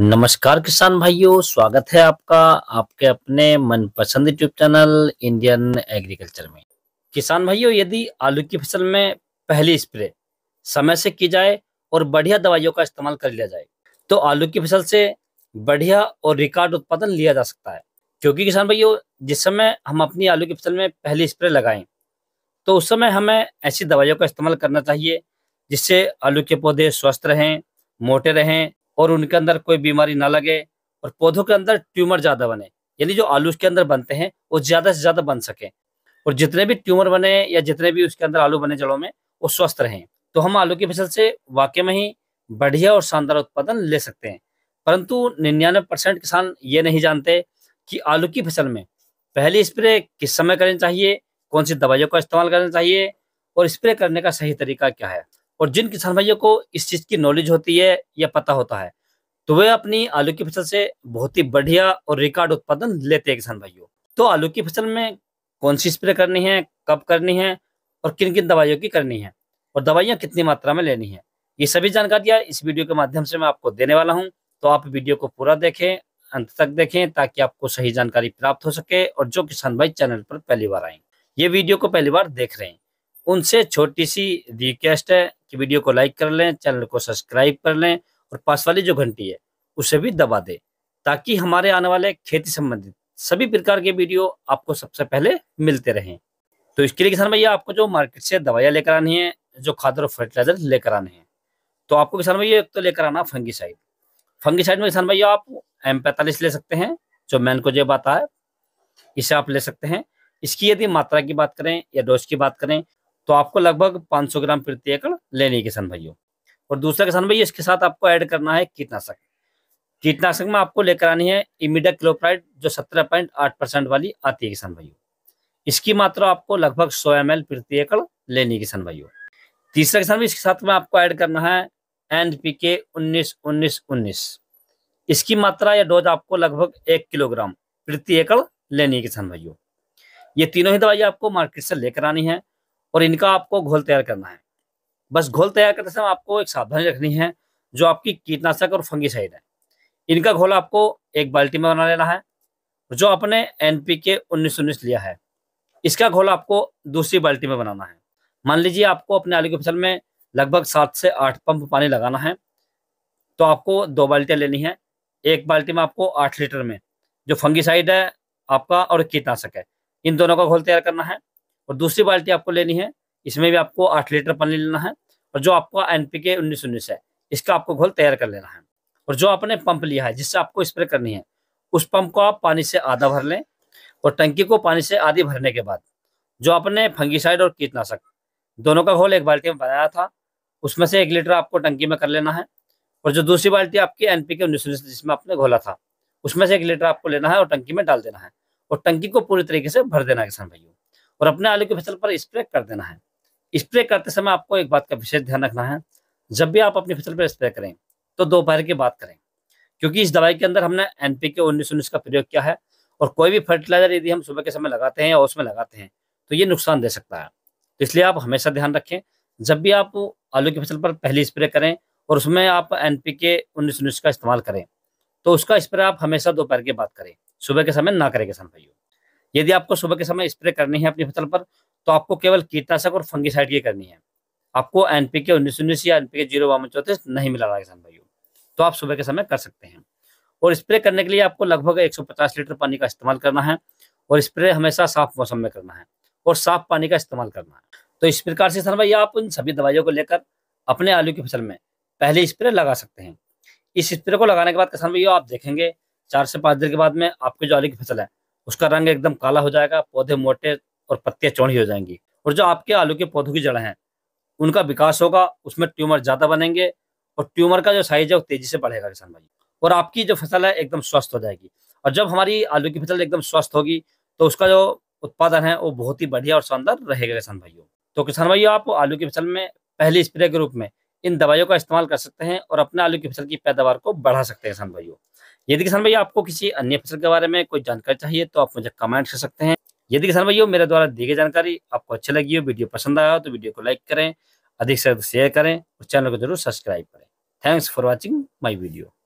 नमस्कार किसान भाइयों स्वागत है आपका आपके अपने मनपसंद यूट्यूब चैनल इंडियन एग्रीकल्चर में किसान भाइयों यदि आलू की फसल में पहली स्प्रे समय से की जाए और बढ़िया दवाइयों का इस्तेमाल कर लिया जाए तो आलू की फसल से बढ़िया और रिकॉर्ड उत्पादन लिया जा सकता है क्योंकि किसान भाइयों जिस समय हम अपनी आलू की फसल में पहली स्प्रे लगाएं तो उस समय हमें ऐसी दवाइयों का इस्तेमाल करना चाहिए जिससे आलू के पौधे स्वस्थ रहें मोटे रहें और उनके अंदर कोई बीमारी ना लगे और पौधों के अंदर ट्यूमर ज्यादा बने यानी जो आलू के अंदर बनते हैं वो ज्यादा से ज्यादा बन सके और जितने भी ट्यूमर बने या जितने भी उसके अंदर आलू बने जड़ों में वो स्वस्थ रहें तो हम आलू की फसल से वाकई में ही बढ़िया और शानदार उत्पादन ले सकते हैं परंतु निन्यानवे परसेंट किसान ये नहीं जानते कि आलू की फसल में पहली स्प्रे किस समय करनी चाहिए कौन सी दवाइयों का इस्तेमाल करना चाहिए और स्प्रे करने का सही तरीका क्या है और जिन किसान भाइयों को इस चीज की नॉलेज होती है या पता होता है तो वे अपनी आलू की फसल से बहुत ही बढ़िया और रिकॉर्ड उत्पादन लेते हैं किसान भाइयों तो आलू की फसल में कौन सी स्प्रे करनी है कब करनी है और किन किन दवाइयों की करनी है और दवाइयाँ कितनी मात्रा में लेनी है ये सभी जानकारियाँ इस वीडियो के माध्यम से मैं आपको देने वाला हूँ तो आप वीडियो को पूरा देखें अंत तक देखें ताकि आपको सही जानकारी प्राप्त हो सके और जो किसान भाई चैनल पर पहली बार आए ये वीडियो को पहली बार देख रहे हैं उनसे छोटी सी रिक्वेस्ट है कि वीडियो को लाइक कर लें चैनल को सब्सक्राइब कर लें और पास वाली जो घंटी है उसे भी दबा दें ताकि हमारे आने वाले खेती संबंधित सभी प्रकार के वीडियो आपको सबसे पहले मिलते रहें तो इसके लिए किसान भैया आपको जो मार्केट से दवाइयाँ लेकर आनी है जो खाद और फर्टिलाइजर लेकर आने हैं तो आपको किसान भैया एक तो लेकर आना फंगीसाइड फंगीसाइड में किसान भैया आप एम पैंतालीस ले सकते हैं जो मैन को जो बात है इसे आप ले सकते हैं इसकी यदि मात्रा की बात करें या डोज की बात करें तो आपको लगभग 500 ग्राम प्रति एकड़ लेनी है किसान भाइयों और दूसरा किसान भाई इसके साथ आपको ऐड करना है कीटनाशक कीटनाशक में आपको लेकर आनी है इमिडा क्लोप्राइड जो सत्रह पॉइंट आठ परसेंट वाली आती है किसान भाइयों इसकी मात्रा आपको लगभग सौ एम एल प्रति एकड़ लेनी है किसान भाइयों तीसरा किसान भाई इसके साथ में आपको ऐड करना है एन पी के उन्नीस उन्नीस उन्नीस इसकी मात्रा या डोज आपको लगभग एक किलोग्राम प्रति एकड़ लेनी है किसान भाइयों ये तीनों ही दवाई आपको मार्केट से लेकर आनी है और इनका आपको घोल तैयार करना है बस घोल तैयार करते समय आपको एक सावधानी रखनी है जो आपकी कीटनाशक और फंगीसाइड है इनका घोल आपको एक बाल्टी में बना लेना है जो आपने एन पी के उन्नीस उन्नीस लिया है इसका घोल आपको दूसरी बाल्टी में बनाना है मान लीजिए आपको अपने आलू की फसल में लगभग सात से आठ पंप पानी लगाना है तो आपको दो बाल्टियाँ लेनी है एक बाल्टी में आपको आठ लीटर में जो फंगीसाइड है आपका और कीटनाशक है इन दोनों का घोल तैयार करना है और दूसरी बाल्टी आपको लेनी है इसमें भी आपको आठ लीटर पानी लेना है और जो आपका एन पी के उन्नीस उन्नीस है इसका आपको घोल तैयार कर लेना है और जो आपने पंप लिया है जिससे आपको स्प्रे करनी है उस पंप को आप पानी से आधा भर लें और टंकी को पानी से आधी भरने के बाद जो आपने फंगीसाइड और कीटनाशक दोनों का घोल एक बाल्टी में बनाया था उसमें से एक लीटर आपको टंकी में कर लेना है और जो दूसरी बाल्टी आपकी एन पी के उन्नीस उन्नीस जिसमें आपने घोला था उसमें से एक लीटर आपको लेना है और टंकी में डाल देना है और टंकी को पूरी तरीके से भर देना है किसान भाइयों और अपने आलू की फसल पर स्प्रे कर देना है स्प्रे करते समय आपको एक बात का विशेष ध्यान रखना है जब भी आप अपनी फसल पर स्प्रे करें तो दोपहर की बात करें क्योंकि इस दवाई के अंदर हमने एनपी के उन्नीस उन्नीस का प्रयोग किया है और कोई भी फर्टिलाइजर यदि हम सुबह के समय लगाते हैं या उसमें लगाते हैं तो ये नुकसान दे सकता है तो इसलिए आप हमेशा ध्यान रखें जब भी आप आलू की फसल पर पहली स्प्रे करें और उसमें आप एन पी के उन्नीस उन्नीस का इस्तेमाल करें तो उसका स्प्रे आप हमेशा दोपहर की बात करें सुबह के समय ना करें किसान भाइयों यदि आपको सुबह के समय स्प्रे करनी है अपनी फसल पर तो आपको केवल कीटनाशक और फंगिसाइड की करनी है आपको एनपीके उन्नीस उन्नीस या एनपीके जीरो बावन चौतीस नहीं मिला रहा किसान भाइयों तो आप सुबह के समय कर सकते हैं और स्प्रे करने के लिए आपको लगभग एक लीटर पानी का इस्तेमाल करना है और स्प्रे हमेशा साफ मौसम में करना है और साफ पानी का इस्तेमाल करना है तो इस प्रकार से किसान भाई आप इन सभी दवाइयों को लेकर अपने आलू की फसल में पहले स्प्रे लगा सकते हैं इस स्प्रे को लगाने के बाद किसान भाई आप देखेंगे चार से पाँच दिन के बाद में आपके जो आलू की फसल है उसका रंग एकदम काला हो जाएगा पौधे मोटे और पत्तियां चौड़ी हो जाएंगी और जो आपके आलू के पौधों की जड़ हैं उनका विकास होगा उसमें ट्यूमर ज़्यादा बनेंगे और ट्यूमर का जो साइज है वो तेज़ी से बढ़ेगा किसान भाई और आपकी जो फसल है एकदम स्वस्थ हो जाएगी और जब हमारी आलू की फसल एकदम स्वस्थ होगी तो उसका जो उत्पादन है वो बहुत ही बढ़िया और शानदार रहेगा किसान भाइयों तो किसान भाइयों आप आलू की फसल में पहले स्प्रे के रूप में इन दवाइयों का इस्तेमाल कर सकते हैं और अपने आलू की फसल की पैदावार को बढ़ा सकते हैं किसान भाइयों यदि किसान भाई आपको किसी अन्य फसल के बारे में कोई जानकारी चाहिए तो आप मुझे कमेंट कर सकते हैं यदि किसान भाई मेरे द्वारा दी गई जानकारी आपको अच्छी लगी हो वीडियो पसंद आया हो तो वीडियो को लाइक करें अधिक से अधिक शेयर करें और चैनल को जरूर सब्सक्राइब करें thanks for watching my video